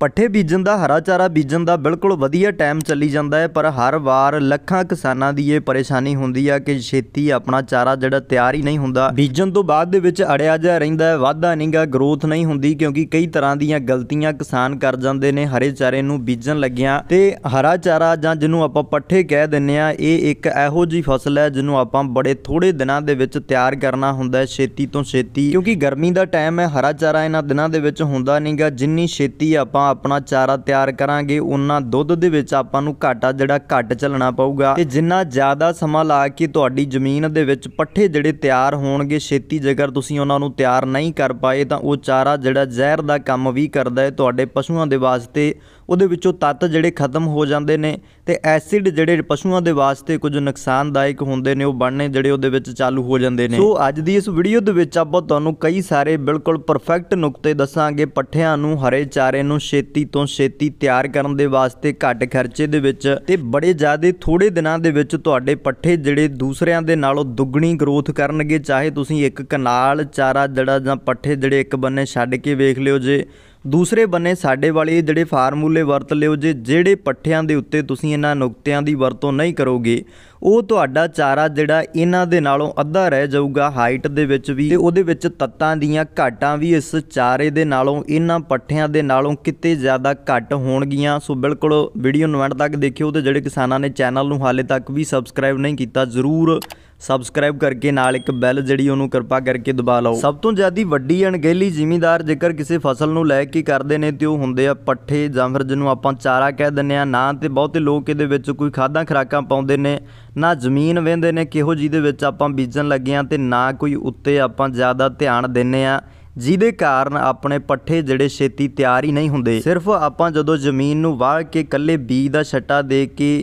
ਪੱਠੇ ਬੀਜਣ ਦਾ ਹਰਾ ਚਾਰਾ ਬੀਜਣ ਦਾ ਬਿਲਕੁਲ ਵਧੀਆ ਟਾਈਮ ਚੱਲੀ ਜਾਂਦਾ ਹੈ ਪਰ ਹਰ ਵਾਰ ਲੱਖਾਂ ਕਿਸਾਨਾਂ ਦੀ ਇਹ ਪਰੇਸ਼ਾਨੀ ਹੁੰਦੀ ਆ ਕਿ ਛੇਤੀ ਆਪਣਾ ਚਾਰਾ ਜਿਹੜਾ ਤਿਆਰ ਹੀ ਨਹੀਂ ਹੁੰਦਾ ਬੀਜਣ ਤੋਂ ਬਾਅਦ ਦੇ ਵਿੱਚ ਅੜਿਆ ਜਾ ਰਹਿੰਦਾ ਹੈ ਵਾਧਾ ਨਹੀਂਗਾ ਗਰੋਥ ਨਹੀਂ ਹੁੰਦੀ ਕਿਉਂਕਿ ਕਈ ਤਰ੍ਹਾਂ ਦੀਆਂ ਗਲਤੀਆਂ ਕਿਸਾਨ ਕਰ ਜਾਂਦੇ ਨੇ ਹਰੇ ਚਾਰੇ ਨੂੰ ਬੀਜਣ ਲੱਗਿਆਂ ਤੇ ਹਰਾ ਚਾਰਾ ਜਾਂ ਜਿਹਨੂੰ ਆਪਾਂ ਪੱਠੇ ਕਹਿ ਦਿੰਨੇ ਆ ਇਹ ਇੱਕ ਇਹੋ ਜੀ ਫਸਲ ਹੈ ਜਿਹਨੂੰ ਆਪਾਂ ਬੜੇ ਥੋੜੇ ਦਿਨਾਂ ਦੇ ਵਿੱਚ ਤਿਆਰ ਕਰਨਾ ਹੁੰਦਾ ਹੈ ਛੇਤੀ ਤੋਂ ਛੇਤੀ ਕਿਉਂਕਿ ਗਰਮੀ ਦਾ ਟਾਈਮ ਹੈ ਹਰਾ ਚਾਰਾ ਇਹਨਾਂ ਦਿਨਾਂ ਦੇ ਵਿੱਚ ਹੁੰਦਾ ਨਹੀਂਗਾ ਜਿੰਨੀ ਛੇਤੀ ਆਪਾਂ ਆਪਣਾ ਚਾਰਾ ਤਿਆਰ ਕਰਾਂਗੇ ਉਹਨਾਂ ਦੁੱਧ ਦੇ ਵਿੱਚ ਆਪਾਂ ਨੂੰ ਘਾਟਾ ਜਿਹੜਾ ਘੱਟ ਚੱਲਣਾ ਪਊਗਾ ਤੇ ਜਿੰਨਾ ਜ਼ਿਆਦਾ ਸਮਾਂ ਲਾ ਕੇ ਤੁਹਾਡੀ ਜ਼ਮੀਨ ਦੇ ਵਿੱਚ ਪੱਠੇ ਜਿਹੜੇ ਤਿਆਰ ਹੋਣਗੇ ਛੇਤੀ ਜਗਰ ਤੁਸੀਂ ਉਹਨਾਂ ਨੂੰ ਤਿਆਰ ਨਹੀਂ ਕਰ ਪਾਏ ਤਾਂ ਉਹ ਚਾਰਾ ਜਿਹੜਾ ਜ਼ਹਿਰ ਦਾ ਕੰਮ ਵੀ ਕਰਦਾ ਹੈ ਤੁਹਾਡੇ ਪਸ਼ੂਆਂ ਦੇ ਵਾਸਤੇ ਉਹਦੇ ਵਿੱਚੋਂ ਤੱਤ ਜਿਹੜੇ ਖਤਮ ਹੋ ਜਾਂਦੇ ਨੇ ਤੇ ਐਸਿਡ ਜਿਹੜੇ ਪਸ਼ੂਆਂ ਦੇ ਵਾਸਤੇ ਕੁਝ ਨੁਕਸਾਨਦਾਇਕ ਹੁੰਦੇ ਨੇ ਉਹ ਬਣਨੇ ਜਿਹੜੇ ਉਹਦੇ ਵਿੱਚ ਚਾਲੂ ਹੋ ਜਾਂਦੇ ਨੇ ਸੋ ਅੱਜ ਦੀ ਇਸ ਵੀਡੀਓ ਦੇ ਵਿੱਚ ਆਪਾਂ ਤੁਹਾਨੂੰ ਕਈ ਸਾਰੇ ਬਿਲਕੁਲ ਪਰਫੈਕਟ ਨੁਕਤੇ ਦੱਸਾਂਗੇ ਪੱਠਿਆਂ ਨੂੰ ਹਰੇ ਚਾਰੇ ਨੂੰ ਛੇਤੀ ਤੋਂ ਛੇਤੀ ਤਿਆਰ ਕਰਨ ਦੇ ਵਾਸਤੇ ਘੱਟ ਖਰਚੇ ਦੇ ਵਿੱਚ ਤੇ ਬੜੇ ਜ਼ਿਆਦੇ ਥੋੜੇ ਦਿਨਾਂ ਦੇ ਵਿੱਚ ਤੁਹਾਡੇ ਪੱਠੇ ਜਿਹੜੇ ਦੂਸਰਿਆਂ ਦੇ ਨਾਲੋਂ ਦੁੱਗਣੀ ਗਰੋਥ ਕਰਨਗੇ ਚਾਹੇ ਤੁਸੀਂ ਇੱਕ ਕਨਾਲ ਚਾਰਾ ਜੜਾ ਜਾਂ ਪੱਠੇ ਜਿਹੜੇ ਇੱਕ ਬੰਨੇ ਛੱਡ ਕੇ ਵੇਖ ਲਿਓ ਜੇ ਦੂਸਰੇ ਬੰਨੇ ਸਾਡੇ ਵਾਲੇ ਜਿਹੜੇ ਫਾਰਮੂਲੇ ਵਰਤ ਲਿਓ ਜੇ ਜਿਹੜੇ ਪੱਠਿਆਂ ਦੇ ਉੱਤੇ ਤੁਸੀਂ ਇਹਨਾਂ ਨੁਕਤਿਆਂ ਦੀ ਵਰਤੋਂ ਨਹੀਂ ਕਰੋਗੇ ਉਹ ਤੁਹਾਡਾ ਚਾਰਾ ਜਿਹੜਾ ਇਹਨਾਂ ਦੇ ਨਾਲੋਂ ਅੱਧਾ ਰਹਿ ਜਾਊਗਾ ਹਾਈਟ ਦੇ ਵਿੱਚ ਵੀ ਤੇ ਉਹਦੇ ਵਿੱਚ ਤੱਤਾਂ ਦੀਆਂ ਘਾਟਾਂ ਵੀ ਇਸ ਚਾਰੇ ਦੇ ਨਾਲੋਂ ਇਹਨਾਂ ਪੱਠਿਆਂ ਦੇ ਨਾਲੋਂ ਕਿਤੇ ਜ਼ਿਆਦਾ ਘੱਟ ਹੋਣਗੀਆਂ ਸੋ ਬਿਲਕੁਲ ਵੀਡੀਓ ਨੂੰ ਐਂਡ ਤੱਕ ਦੇਖਿਓ ਤੇ ਜਿਹੜੇ ਕਿਸਾਨਾਂ ਨੇ ਚੈਨਲ ਨੂੰ ਹਾਲੇ ਤੱਕ ਵੀ ਸਬਸਕ੍ਰਾਈਬ ਨਹੀਂ ਕੀਤਾ ਜ਼ਰੂਰ ਸਬਸਕ੍ਰਾਈਬ ਕਰਕੇ ਨਾਲ ਇੱਕ ਬੈਲ ਜਿਹੜੀ ਉਹਨੂੰ ਕਿਰਪਾ ਕਰਕੇ ਦਬਾ ਲਓ ਸਭ ਤੋਂ ਜ਼ਿਆਦੀ ਵੱਡੀ ਅਣਗਹਿਲੀ ਜ਼ਿਮੀਂਦਾਰ ਜੇਕਰ ਕਿਸੇ ਫਸਲ ਨੂੰ ਲੈ ਕੇ ਕਰਦੇ ਨੇ ਤੇ ਉਹ ਹੁੰਦੇ ਆ ਪੱਠੇ ਜਾਂ ਫਿਰ ਜਿਹਨੂੰ ਆਪਾਂ ਚਾਰਾ ਕਹਿ ਦਿੰਨੇ ਆ ਨਾ ਤੇ ਬਹੁਤੇ ਲੋਕ ਇਹਦੇ ਵਿੱਚ ਕੋਈ ਖਾਦਾਂ ਖਰਾਕਾਂ ਪਾਉਂਦੇ ਨੇ ਨਾ ਜ਼ਮੀਨ ਵੇਂਦੇ ਨੇ ਕਿਹੋ ਜਿਹਦੇ ਵਿੱਚ ਆਪਾਂ ਬੀਜਣ ਲੱਗੇ ਆ ਤੇ ਨਾ ਕੋਈ ਉੱਤੇ ਆਪਾਂ ਜ਼ਿਆਦਾ ਧਿਆਨ ਦਿੰਨੇ ਆ ਜਿਹਦੇ ਕਾਰਨ ਆਪਣੇ ਪੱਠੇ ਜਿਹੜੇ ਛੇਤੀ ਤਿਆਰ ਹੀ ਨਹੀਂ ਹੁੰਦੇ ਸਿਰਫ ਆਪਾਂ ਜਦੋਂ ਜ਼ਮੀਨ ਨੂੰ ਵਾਹ ਕੇ ਇਕੱਲੇ ਬੀਜ ਦਾ ਛੱਟਾ ਦੇ ਕੇ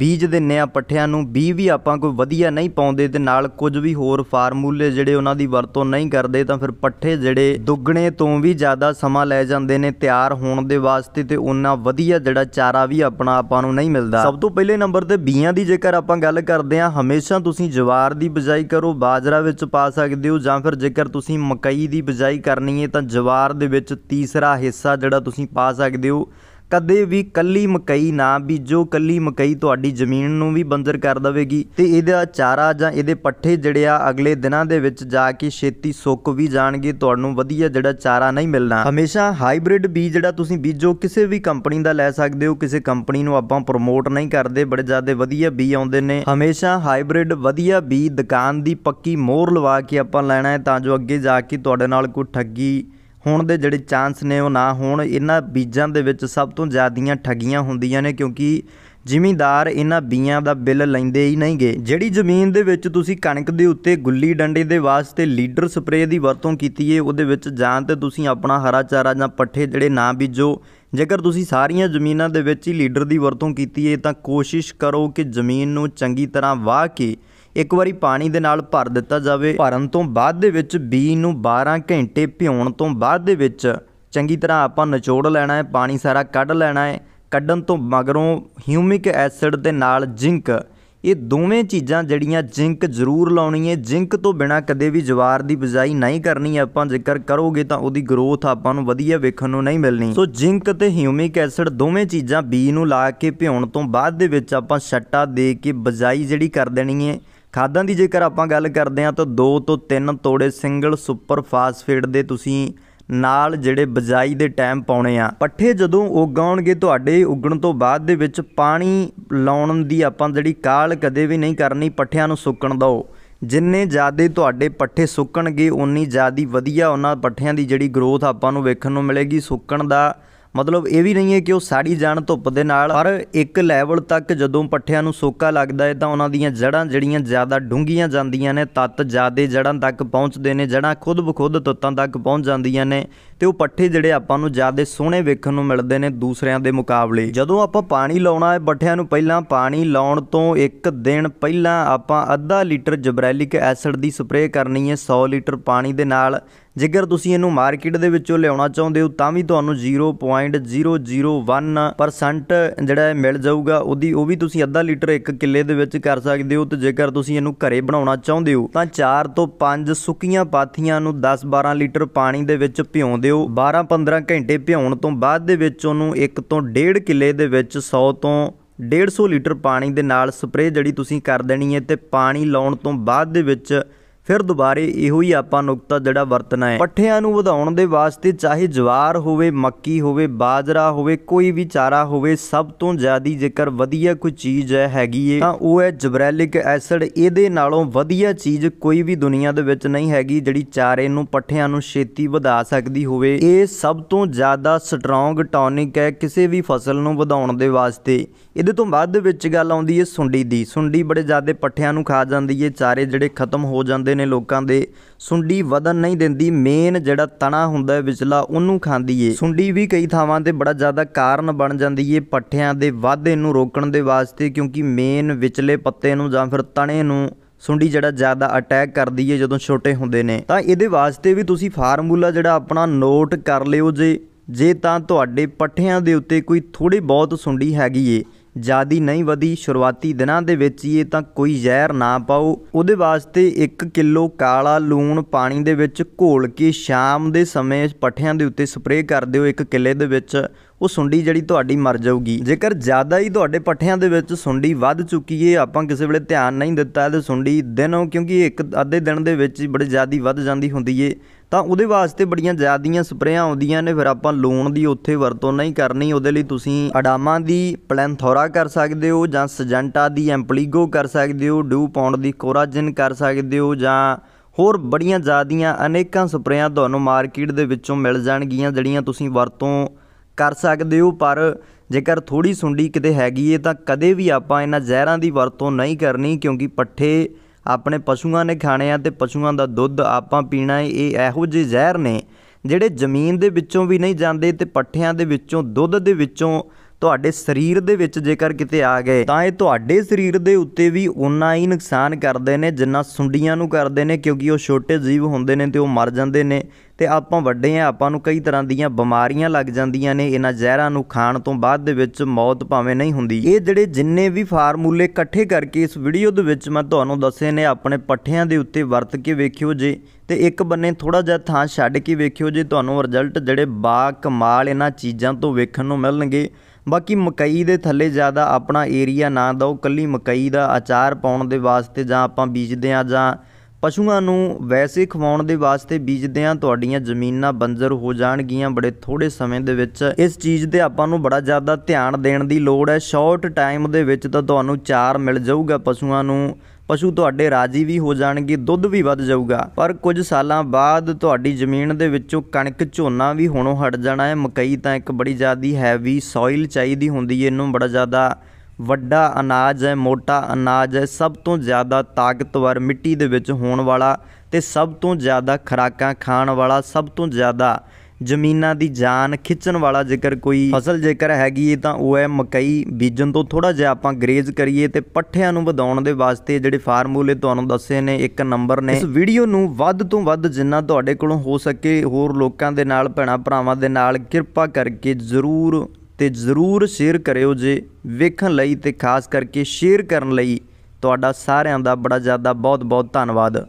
ਬੀਜ ਦਿੰਨੇ ਆ ਪੱਠਿਆਂ ਨੂੰ ਬੀ ਵੀ ਆਪਾਂ ਕੋਈ ਵਧੀਆ ਨਹੀਂ ਪਾਉਂਦੇ ਤੇ ਨਾਲ ਕੁਝ ਵੀ ਹੋਰ ਫਾਰਮੂਲੇ ਜਿਹੜੇ ਉਹਨਾਂ ਦੀ ਵਰਤੋਂ ਨਹੀਂ ਕਰਦੇ ਤਾਂ ਫਿਰ ਪੱਠੇ ਜਿਹੜੇ ਦੁੱਗਣੇ ਤੋਂ ਵੀ ਜ਼ਿਆਦਾ ਸਮਾਂ ਲੈ ਜਾਂਦੇ ਨੇ ਤਿਆਰ ਹੋਣ ਦੇ ਵਾਸਤੇ ਤੇ ਉਹਨਾਂ ਵਧੀਆ ਜਿਹੜਾ ਚਾਰਾ ਵੀ ਆਪਣਾ ਆਪਾਂ ਨੂੰ ਨਹੀਂ ਮਿਲਦਾ ਸਭ ਤੋਂ ਪਹਿਲੇ ਨੰਬਰ ਤੇ ਬੀਆਂ ਦੀ ਜੇਕਰ ਆਪਾਂ ਗੱਲ ਕਰਦੇ ਆ ਹਮੇਸ਼ਾ ਤੁਸੀਂ ਜਵਾਰ ਦੀ ਬਜਾਈ ਕਰੋ ਬਾਜਰਾ ਵਿੱਚ ਪਾ ਸਕਦੇ ਹੋ ਜਾਂ ਫਿਰ ਜੇਕਰ ਤੁਸੀਂ ਮਕਈ ਦੀ ਬਜਾਈ ਕਰਨੀ ਹੈ ਤਾਂ ਜਵਾਰ ਦੇ ਵਿੱਚ ਤੀਸਰਾ ਹਿੱਸਾ ਜਿਹੜਾ ਤੁਸੀਂ ਪਾ ਸਕਦੇ ਹੋ ਕਦੇ ਵੀ ਕੱਲੀ ਮਕਈ ਨਾ ਬੀਜੋ ਕੱਲੀ ਮਕਈ ਤੁਹਾਡੀ ਜ਼ਮੀਨ ਨੂੰ ਵੀ ਬੰਜਰ ਕਰ ਦੇਵੇਗੀ ਤੇ ਇਹਦਾ ਚਾਰਾ ਜਾਂ ਇਹਦੇ ਪੱਠੇ ਜਿਹੜੇ ਆ ਅਗਲੇ ਦਿਨਾਂ ਦੇ ਵਿੱਚ ਜਾ ਕੇ ਛੇਤੀ ਸੁੱਕ ਵੀ ਜਾਣਗੇ ਤੁਹਾਨੂੰ ਵਧੀਆ ਜਿਹੜਾ ਚਾਰਾ ਨਹੀਂ ਮਿਲਣਾ ਹਮੇਸ਼ਾ ਹਾਈਬ੍ਰਿਡ ਬੀਜ ਜਿਹੜਾ ਤੁਸੀਂ ਬੀਜੋ ਕਿਸੇ ਵੀ ਕੰਪਨੀ ਦਾ ਲੈ ਸਕਦੇ ਹੋ ਕਿਸੇ ਕੰਪਨੀ ਨੂੰ ਆਪਾਂ ਪ੍ਰੋਮੋਟ ਨਹੀਂ ਕਰਦੇ ਬੜੇ ਜ਼ਿਆਦਾ ਵਧੀਆ ਬੀ ਆਉਂਦੇ ਨੇ ਹਮੇਸ਼ਾ ਹਾਈਬ੍ਰਿਡ ਵਧੀਆ ਬੀ ਦੁਕਾਨ ਦੀ ਪੱਕੀ ਮੋਹਰ ਲਵਾ ਕੇ ਆਪਾਂ ਲੈਣਾ ਹੈ ਤਾਂ ਜੋ ਅੱਗੇ ਜਾ ਕੇ ਤੁਹਾਡੇ ਨਾਲ ਕੋਈ ਠੱਗੀ ਹੋਣ ਦੇ ਜਿਹੜੇ ਚਾਂਸ ਨੇ ਉਹ ਨਾ ਹੋਣ ਇਹਨਾਂ ਬੀਜਾਂ ਦੇ ਵਿੱਚ ਸਭ ਤੋਂ ਜ਼ਿਆਦੀਆਂ ਠੱਗੀਆਂ ਹੁੰਦੀਆਂ ਨੇ ਕਿਉਂਕਿ ਜ਼ਿਮੀਂਦਾਰ ਇਹਨਾਂ ਬੀਆਂ ਦਾ ਬਿੱਲ ਲੈਂਦੇ ਹੀ ਨਹੀਂਗੇ ਜਿਹੜੀ ਜ਼ਮੀਨ ਦੇ ਵਿੱਚ ਤੁਸੀਂ ਕਣਕ ਦੇ ਉੱਤੇ ਗੁੱਲੀ ਡੰਡੇ ਦੇ ਵਾਸਤੇ ਲੀਡਰ ਸਪਰੇਅ ਦੀ ਵਰਤੋਂ ਕੀਤੀ ਏ ਉਹਦੇ ਵਿੱਚ ਜਾਂ ਤੇ ਤੁਸੀਂ ਆਪਣਾ ਹਰਾ ਚਾਰਾ ਜਾਂ ਪੱਠੇ ਜਿਹੜੇ ਨਾ ਬੀਜੋ ਜੇਕਰ ਤੁਸੀਂ ਸਾਰੀਆਂ ਜ਼ਮੀਨਾਂ ਦੇ ਵਿੱਚ ਹੀ ਲੀਡਰ ਦੀ ਵਰਤੋਂ ਕੀਤੀ ਏ ਤਾਂ ਕੋਸ਼ਿਸ਼ ਕਰੋ ਕਿ ਜ਼ਮੀਨ ਨੂੰ ਚੰਗੀ ਤਰ੍ਹਾਂ ਵਾਹ ਕੇ ਇੱਕ ਵਾਰੀ ਪਾਣੀ ਦੇ ਨਾਲ ਭਰ ਦਿੱਤਾ ਜਾਵੇ ਭਰਨ ਤੋਂ ਬਾਅਦ ਦੇ ਵਿੱਚ ਬੀ ਨੂੰ 12 ਘੰਟੇ ਭਿਉਣ ਤੋਂ ਬਾਅਦ ਦੇ ਵਿੱਚ ਚੰਗੀ ਤਰ੍ਹਾਂ ਆਪਾਂ ਨਿਚੋੜ ਲੈਣਾ ਹੈ ਪਾਣੀ ਸਾਰਾ ਕੱਢ ਲੈਣਾ ਹੈ ਕੱਢਣ ਤੋਂ ਮਗਰੋਂ ਹਿਊਮਿਕ ਐਸਿਡ ਦੇ ਨਾਲ ਜ਼ਿੰਕ ਇਹ ਦੋਵੇਂ ਚੀਜ਼ਾਂ ਜਿਹੜੀਆਂ ਜ਼ਿੰਕ ਜ਼ਰੂਰ ਲਾਉਣੀ ਹੈ ਜ਼ਿੰਕ ਤੋਂ ਬਿਨਾ ਕਦੇ ਵੀ ਜਵਾਰ ਦੀ ਬਜਾਈ ਨਹੀਂ ਕਰਨੀ ਆਪਾਂ ਜੇਕਰ ਕਰੋਗੇ ਤਾਂ ਉਹਦੀ ਗਰੋਥ ਆਪਾਂ ਨੂੰ ਵਧੀਆ ਵੇਖਣ ਨੂੰ ਨਹੀਂ ਮਿਲਣੀ ਸੋ ਜ਼ਿੰਕ ਤੇ ਹਿਊਮਿਕ ਐਸਿਡ ਦੋਵੇਂ ਚੀਜ਼ਾਂ ਬੀ ਨੂੰ ਲਾ ਕੇ ਭਿਉਣ ਤੋਂ ਬਾਅਦ ਦੇ ਵਿੱਚ ਆਪਾਂ ਛੱਟਾ ਦੇ ਕੇ ਬਜਾਈ ਜਿਹੜੀ ਕਰ ਦੇਣੀ ਹੈ ਖਾਦਾਂ ਦੀ ਜੇਕਰ ਆਪਾਂ ਗੱਲ ਕਰਦੇ ਹਾਂ ਤਾਂ 2 ਤੋਂ 3 ਤੋੜੇ ਸਿੰਗਲ ਸੁਪਰ ਫਾਸਫੇਟ ਦੇ ਤੁਸੀਂ ਨਾਲ ਜਿਹੜੇ ਬਜਾਈ ਦੇ ਟਾਈਮ ਪਾਉਣੇ ਆ ਪੱਠੇ ਜਦੋਂ ਉਗਾਉਣਗੇ ਤੁਹਾਡੇ ਉਗਣ ਤੋਂ ਬਾਅਦ ਦੇ ਵਿੱਚ ਪਾਣੀ ਲਾਉਣ ਦੀ ਆਪਾਂ ਜਿਹੜੀ ਕਾਲ ਕਦੇ ਵੀ ਨਹੀਂ ਕਰਨੀ ਪੱਠਿਆਂ ਨੂੰ ਸੁੱਕਣ ਦਿਓ ਜਿੰਨੇ ਜ਼ਿਆਦੇ ਤੁਹਾਡੇ ਪੱਠੇ ਸੁੱਕਣਗੇ ਉਨੀ ਜ਼ਿਆਦੀ ਵਧੀਆ ਉਹਨਾਂ ਪੱਠਿਆਂ ਦੀ ਜਿਹੜੀ ਗਰੋਥ ਆਪਾਂ ਨੂੰ ਵੇਖਣ ਨੂੰ ਮਿਲੇਗੀ ਸੁੱਕਣ ਦਾ ਮਤਲਬ ਇਹ ਵੀ ਨਹੀਂ ਹੈ ਕਿ ਉਹ ਸਾੜੀ ਜਾਣ ਧੁੱਪ ਦੇ ਨਾਲ ਪਰ ਇੱਕ ਲੈਵਲ ਤੱਕ ਜਦੋਂ ਪੱਠਿਆਂ ਨੂੰ ਸੋਕਾ ਲੱਗਦਾ ਹੈ ਤਾਂ ਉਹਨਾਂ ਦੀਆਂ ਜੜਾਂ ਜਿਹੜੀਆਂ ਜ਼ਿਆਦਾ ਡੂੰਘੀਆਂ ਜਾਂਦੀਆਂ ਨੇ ਤਤ ਜ਼ਿਆਦੇ ਜੜਾਂ ਤੱਕ ਪਹੁੰਚਦੇ ਨੇ ਜੜਾਂ ਖੁਦ ਬਖੁਦ ਤੱਤਾਂ ਤੱਕ ਪਹੁੰਚ ਜਾਂਦੀਆਂ ਨੇ ਤੇ ਉਹ ਪੱਠੇ ਜਿਹੜੇ ਆਪਾਂ ਨੂੰ ਜ਼ਿਆਦੇ ਸੋਹਣੇ ਵੇਖਣ ਨੂੰ ਮਿਲਦੇ ਨੇ ਦੂਸਰਿਆਂ ਦੇ ਮੁਕਾਬਲੇ ਜਦੋਂ ਆਪਾਂ ਪਾਣੀ ਲਾਉਣਾ ਹੈ ਪੱਠਿਆਂ ਨੂੰ ਪਹਿਲਾਂ ਪਾਣੀ ਲਾਉਣ ਤੋਂ ਇੱਕ ਦਿਨ ਪਹਿਲਾਂ ਆਪਾਂ ਅੱਧਾ ਲੀਟਰ ਜਬਰੈਲਿਕ ਐਸਿਡ ਦੀ ਸਪਰੇਅ ਕਰਨੀ ਹੈ 100 ਲੀਟਰ ਪਾਣੀ ਦੇ ਨਾਲ ਜੇਕਰ ਤੁਸੀਂ ਇਹਨੂੰ ਮਾਰਕੀਟ ਦੇ ਵਿੱਚੋਂ ਲਿਆਉਣਾ ਚਾਹੁੰਦੇ ਹੋ ਤਾਂ ਵੀ ਤੁਹਾਨੂੰ 0.001% ਜਿਹੜਾ ਮਿਲ ਜਾਊਗਾ ਉਹਦੀ ਉਹ ਵੀ ਤੁਸੀਂ ਅੱਧਾ ਲੀਟਰ ਇੱਕ ਕਿੱਲੇ ਦੇ ਵਿੱਚ ਕਰ ਸਕਦੇ ਹੋ ਤੇ ਜੇਕਰ ਤੁਸੀਂ ਇਹਨੂੰ ਘਰੇ ਬਣਾਉਣਾ ਚਾਹੁੰਦੇ ਹੋ ਤਾਂ 4 ਤੋਂ 5 ਸੁੱਕੀਆਂ ਪਾਥੀਆਂ ਨੂੰ 10-12 ਲੀਟਰ ਪਾਣੀ ਦੇ ਵਿੱਚ ਭਿਉਂ ਦਿਓ 12-15 ਘੰਟੇ ਭਿਉਣ ਤੋਂ ਬਾਅਦ ਦੇ ਵਿੱਚ ਉਹਨੂੰ 1 ਤੋਂ 1.5 ਕਿੱਲੇ ਦੇ ਵਿੱਚ 100 ਤੋਂ 150 ਲੀਟਰ ਪਾਣੀ ਦੇ ਨਾਲ ਸਪਰੇਅ ਜਿਹੜੀ ਤੁਸੀਂ ਕਰ ਦੇਣੀ ਹੈ ਤੇ ਪਾਣੀ ਲਾਉਣ ਤੋਂ ਬਾਅਦ ਦੇ ਵਿੱਚ ਫਿਰ ਦੁਬਾਰੇ ਇਹੋ ਹੀ ਆਪਾਂ ਨੁਕਤਾ ਜਿਹੜਾ ਵਰਤਣਾ ਹੈ ਪੱਠਿਆਂ ਨੂੰ ਵਧਾਉਣ ਦੇ ਵਾਸਤੇ ਚਾਹੇ ਜਵਾਰ ਹੋਵੇ ਮੱਕੀ ਹੋਵੇ ਬਾਜਰਾ ਹੋਵੇ ਕੋਈ ਵੀ ਚਾਰਾ ਹੋਵੇ ਸਭ ਤੋਂ ਜ਼ਿਆਦੀ ਜੇਕਰ ਵਧੀਆ ਕੋਈ ਚੀਜ਼ ਹੈ ਹੈਗੀ ਏ ਤਾਂ ਉਹ ਹੈ ਜਬਰੈਲਿਕ ਐਸਿਡ ਇਹਦੇ ਨਾਲੋਂ ਵਧੀਆ ਚੀਜ਼ ਕੋਈ ਵੀ ਦੁਨੀਆ ਦੇ ਵਿੱਚ ਨਹੀਂ ਹੈਗੀ ਜਿਹੜੀ ਚਾਰੇ ਨੂੰ ਪੱਠਿਆਂ ਨੂੰ ਛੇਤੀ ਵਧਾ ਸਕਦੀ ਹੋਵੇ ਇਹ ਸਭ ਤੋਂ ਜ਼ਿਆਦਾ ਸਟਰੋਂਗ ਟੌਨਿਕ ਹੈ ਕਿਸੇ ਵੀ ਫਸਲ ਨੂੰ ਵਧਾਉਣ ਦੇ ਵਾਸਤੇ ਇਹਦੇ ਤੋਂ ਬਾਅਦ ਵਿੱਚ ਗੱਲ ਆਉਂਦੀ ਹੈ ਸੁੰਡੀ ਦੀ ਸੁੰਡੀ ਬੜੇ ਜ਼ਿਆਦਾ ਪੱਠਿਆਂ ਨੂੰ ਖਾ ਜਾਂਦੀ ਏ ਚਾਰੇ ਜਿਹੜੇ ਖਤਮ ਹੋ ਜਾਂਦੇ ਹੁੰਦੇ ਨੇ ਲੋਕਾਂ ਦੇ ਸੁੰਡੀ ਵਧਣ ਨਹੀਂ ਦਿੰਦੀ ਮੇਨ ਜਿਹੜਾ ਤਣਾ ਹੁੰਦਾ ਹੈ ਵਿਚਲਾ ਉਹਨੂੰ ਖਾਂਦੀ ਏ ਸੁੰਡੀ ਵੀ ਕਈ ਥਾਵਾਂ ਤੇ ਬੜਾ ਜ਼ਿਆਦਾ ਕਾਰਨ ਬਣ ਜਾਂਦੀ ਏ ਪੱਠਿਆਂ ਦੇ ਵਾਧੇ ਨੂੰ ਰੋਕਣ ਦੇ ਵਾਸਤੇ ਕਿਉਂਕਿ ਮੇਨ ਵਿਚਲੇ ਪੱਤੇ ਨੂੰ ਜਾਂ ਫਿਰ ਤਣੇ ਨੂੰ ਸੁੰਡੀ ਜਿਹੜਾ ਜ਼ਿਆਦਾ ਅਟੈਕ ਕਰਦੀ ਏ ਜਦੋਂ ਛੋਟੇ ਹੁੰਦੇ ਨੇ ਤਾਂ ਇਹਦੇ ਵਾਸਤੇ ਵੀ ਤੁਸੀਂ ਫਾਰਮੂਲਾ ਜਿਹੜਾ ਆਪਣਾ ਨੋਟ ਕਰ ਲਿਓ ਜੇ ਜੇ ਤਾਂ ਤੁਹਾਡੇ ਪੱਠਿਆਂ ਦੇ ਉੱਤੇ ਕੋਈ ਥੋੜੀ ਬਹੁਤ ਸੁੰਡੀ ਹੈਗੀ ਏ ਜਿਆਦੀ ਨਹੀਂ ਵਧੀ ਸ਼ੁਰੂਆਤੀ ਦਿਨਾਂ ਦੇ ਵਿੱਚ ਹੀ ਇਹ ਤਾਂ ਕੋਈ ਜ਼ਹਿਰ ਨਾ ਪਾਓ ਉਹਦੇ ਵਾਸਤੇ 1 ਕਿਲੋ ਕਾਲਾ ਲੂਣ ਪਾਣੀ ਦੇ ਵਿੱਚ ਘੋਲ ਕੇ ਸ਼ਾਮ ਦੇ ਸਮੇਂ ਪੱਠਿਆਂ ਦੇ ਉੱਤੇ ਸਪਰੇਅ ਕਰ ਦਿਓ 1 ਕਿੱਲੇ ਦੇ ਵਿੱਚ ਉਹ ਸੁੰਡੀ ਜਿਹੜੀ ਤੁਹਾਡੀ ਮਰ ਜਾਊਗੀ ਜੇਕਰ ਜ਼ਿਆਦਾ ਹੀ ਤੁਹਾਡੇ ਪੱਠਿਆਂ ਦੇ ਵਿੱਚ ਸੁੰਡੀ ਵੱਧ ਚੁੱਕੀ ਹੈ ਆਪਾਂ ਕਿਸੇ ਵੇਲੇ ਧਿਆਨ ਨਹੀਂ ਦਿੱਤਾ ਤੇ ਸੁੰਡੀ ਦਿਨੋਂ ਕਿਉਂਕਿ ਇੱਕ ਅੱਧੇ ਦਿਨ ਦੇ ਵਿੱਚ ਬੜੀ ਜ਼ਿਆਦੀ ਵੱਧ ਜਾਂਦੀ ਹੁੰਦੀ ਏ ਤਾਂ ਉਹਦੇ ਵਾਸਤੇ ਬੜੀਆਂ ਜ਼ਿਆਦੀਆਂ ਸਪਰੇਆਂ ਆਉਂਦੀਆਂ ਨੇ ਫਿਰ ਆਪਾਂ ਲੂਣ ਦੀ ਉੱਥੇ ਵਰਤੋਂ ਨਹੀਂ ਕਰਨੀ ਉਹਦੇ ਲਈ ਤੁਸੀਂ ਅਡਾਮਾ ਦੀ ਪਲੈਂਥੋਰਾ ਕਰ ਸਕਦੇ ਹੋ ਜਾਂ ਸਜੈਂਟਾ ਦੀ ਐਂਪਲੀਗੋ ਕਰ ਸਕਦੇ ਹੋ ਡੂ ਪੌਂਡ ਦੀ ਕੋਰਾਜਨ ਕਰ ਸਕਦੇ ਹੋ ਜਾਂ ਹੋਰ ਬੜੀਆਂ ਜ਼ਿਆਦੀਆਂ ਅਨੇਕਾਂ ਸਪਰੇਆਂ ਤੁਹਾਨੂੰ ਮਾਰਕੀਟ ਦੇ ਵਿੱਚੋਂ ਮਿਲ ਜਾਣਗੀਆਂ ਜਿਹੜੀਆਂ ਤੁਸੀਂ ਵਰਤੋਂ ਕਰ ਸਕਦੇ ਹੋ ਪਰ ਜੇਕਰ ਥੋੜੀ ਸੁੰਡੀ ਕਿਤੇ ਹੈਗੀ ਏ ਤਾਂ ਕਦੇ ਵੀ ਆਪਾਂ ਇਹਨਾਂ ਜ਼ਹਿਰਾਂ ਦੀ ਵਰਤੋਂ ਨਹੀਂ ਕਰਨੀ ਕਿਉਂਕਿ ਪੱਠੇ ਆਪਣੇ ਪਸ਼ੂਆਂ ਨੇ ਖਾਣੇ ਆ ਤੇ ਪਸ਼ੂਆਂ ਦਾ ਦੁੱਧ ਆਪਾਂ ਪੀਣਾ ਏ ਇਹ ਇਹੋ ਜਿਹੇ ਜ਼ਹਿਰ ਨੇ ਜਿਹੜੇ ਜ਼ਮੀਨ ਦੇ ਵਿੱਚੋਂ ਵੀ ਨਹੀਂ ਜਾਂਦੇ ਤੇ ਪੱਠਿਆਂ ਦੇ ਵਿੱਚੋਂ ਦੁੱਧ ਦੇ ਵਿੱਚੋਂ ਤੁਹਾਡੇ ਸਰੀਰ ਦੇ ਵਿੱਚ ਜੇਕਰ ਕਿਤੇ ਆ ਗਏ ਤਾਂ ਇਹ ਤੁਹਾਡੇ ਸਰੀਰ ਦੇ ਉੱਤੇ ਵੀ ਉਨਾ ਹੀ ਨੁਕਸਾਨ ਕਰਦੇ ਨੇ ਜਿੰਨਾ ਸੁੰਡੀਆਂ ਨੂੰ ਕਰਦੇ ਨੇ ਕਿਉਂਕਿ ਉਹ ਛੋਟੇ ਜੀਵ ਹੁੰਦੇ ਨੇ ਤੇ ਉਹ ਮਰ ਜਾਂਦੇ ਨੇ ਤੇ ਆਪਾਂ ਵੱਡੇ ਆ ਆਪਾਂ ਨੂੰ ਕਈ ਤਰ੍ਹਾਂ ਦੀਆਂ ਬਿਮਾਰੀਆਂ ਲੱਗ ਜਾਂਦੀਆਂ ਨੇ ਇਹਨਾਂ ਜ਼ਹਿਰਾਂ ਨੂੰ ਖਾਣ ਤੋਂ ਬਾਅਦ ਦੇ ਵਿੱਚ ਮੌਤ ਭਾਵੇਂ ਨਹੀਂ ਹੁੰਦੀ ਇਹ ਜਿਹੜੇ ਜਿੰਨੇ ਵੀ ਫਾਰਮੂਲੇ ਇਕੱਠੇ ਕਰਕੇ ਇਸ ਵੀਡੀਓ ਦੇ ਵਿੱਚ ਮੈਂ ਤੁਹਾਨੂੰ ਦੱਸੇ ਨੇ ਆਪਣੇ ਪੱਠਿਆਂ ਦੇ ਉੱਤੇ ਵਰਤ ਕੇ ਵੇਖਿਓ ਜੇ ਤੇ ਇੱਕ ਬੰਨੇ ਥੋੜਾ ਜਿਹਾ ਥਾਂ ਛੱਡ ਕੇ ਵੇਖਿਓ ਜੇ ਤੁਹਾਨੂੰ ਰਿਜ਼ਲਟ ਜਿਹੜੇ ਬਾ ਕਮਾਲ ਇਹਨਾਂ ਚੀਜ਼ਾਂ ਤੋਂ ਵੇਖਣ ਨੂੰ ਮਿਲਣਗੇ ਬਾਕੀ ਮਕਈ ਦੇ ਥੱਲੇ ਜ਼ਿਆਦਾ ਆਪਣਾ ਏਰੀਆ ਨਾ ਦਿਓ ਕੱਲੀ ਮਕਈ ਦਾ ਆਚਾਰ ਪਾਉਣ ਦੇ ਵਾਸਤੇ ਜਾਂ ਆਪਾਂ ਬੀਜਦੇ ਆ ਜਾਂ ਪਸ਼ੂਆਂ ਨੂੰ ਵੈਸੇ ਖਵਾਉਣ ਦੇ ਵਾਸਤੇ ਬੀਜਦੇ ਆ ਤੁਹਾਡੀਆਂ ਜ਼ਮੀਨਾਂ ਬੰਜਰ ਹੋ ਜਾਣਗੀਆਂ ਬੜੇ ਥੋੜੇ ਸਮੇਂ ਦੇ ਵਿੱਚ ਇਸ ਚੀਜ਼ ਤੇ ਆਪਾਂ ਨੂੰ ਬੜਾ ਜ਼ਿਆਦਾ ਧਿਆਨ ਦੇਣ ਦੀ ਲੋੜ ਹੈ ਸ਼ਾਰਟ ਟਾਈਮ ਦੇ ਵਿੱਚ ਤਾਂ ਤੁਹਾਨੂੰ ਚਾਰ ਮਿਲ ਜਾਊਗਾ ਪਸ਼ੂਆਂ ਨੂੰ ਪਸ਼ੂ ਤੁਹਾਡੇ ਰਾਜੀ ਵੀ ਹੋ ਜਾਣਗੇ ਦੁੱਧ ਵੀ ਵੱਧ ਜਾਊਗਾ ਪਰ ਕੁਝ ਸਾਲਾਂ ਬਾਅਦ ਤੁਹਾਡੀ ਜ਼ਮੀਨ ਦੇ ਵਿੱਚੋਂ ਕਣਕ ਝੋਨਾ ਵੀ ਹੁਣੋਂ ਹਟ ਜਾਣਾ ਹੈ ਮਕਈ ਤਾਂ ਇੱਕ ਬੜੀ ਜ਼ਿਆਦੀ ਹੈਵੀ ਸੋਇਲ ਚਾਹੀਦੀ ਹੁੰਦੀ ਹੈ ਇਹਨੂੰ ਬੜਾ ਜ਼ਿਆਦਾ ਵੱਡਾ ਅਨਾਜ ਹੈ ਮੋਟਾ ਅਨਾਜ ਹੈ ਸਭ ਤੋਂ ਜ਼ਿਆਦਾ ਤਾਕਤਵਰ ਮਿੱਟੀ ਦੇ ਵਿੱਚ ਹੋਣ ਵਾਲਾ ਤੇ ਸਭ ਤੋਂ ਜ਼ਿਆਦਾ ਖਰਾਕਾਂ ਖਾਣ ਵਾਲਾ ਸਭ ਤੋਂ ਜ਼ਿਆਦਾ ਜ਼ਮੀਨਾਂ ਦੀ ਜਾਨ ਖਿੱਚਣ ਵਾਲਾ ਜੇਕਰ ਕੋਈ ਫਸਲ ਜੇਕਰ ਹੈਗੀ ਹੈ ਤਾਂ ਉਹ ਹੈ ਮਕਈ ਬੀਜਣ ਤੋਂ ਥੋੜਾ ਜਿਹਾ ਆਪਾਂ ਗਰੇਜ਼ ਕਰੀਏ ਤੇ ਪੱਠਿਆਂ ਨੂੰ ਵਧਾਉਣ ਦੇ ਵਾਸਤੇ ਜਿਹੜੇ ਫਾਰਮੂਲੇ ਤੁਹਾਨੂੰ ਦੱਸੇ ਨੇ ਇੱਕ ਨੰਬਰ ਨੇ ਇਸ ਵੀਡੀਓ ਨੂੰ ਵੱਧ ਤੋਂ ਵੱਧ ਜਿੰਨਾ ਤੁਹਾਡੇ ਕੋਲੋਂ ਹੋ ਸਕੇ ਹੋਰ ਲੋਕਾਂ ਦੇ ਨਾਲ ਭੈਣਾ ਭਰਾਵਾਂ ਦੇ ਨਾਲ ਕਿਰਪਾ ਕਰਕੇ ਜ਼ਰੂਰ ਤੇ ਜ਼ਰੂਰ ਸ਼ੇਅਰ ਕਰਿਓ ਜੇ ਵੇਖਣ ਲਈ ਤੇ ਖਾਸ ਕਰਕੇ ਸ਼ੇਅਰ ਕਰਨ ਲਈ ਤੁਹਾਡਾ ਸਾਰਿਆਂ ਦਾ ਬੜਾ ਜ਼ਿਆਦਾ ਬਹੁਤ ਬਹੁਤ ਧੰਨਵਾਦ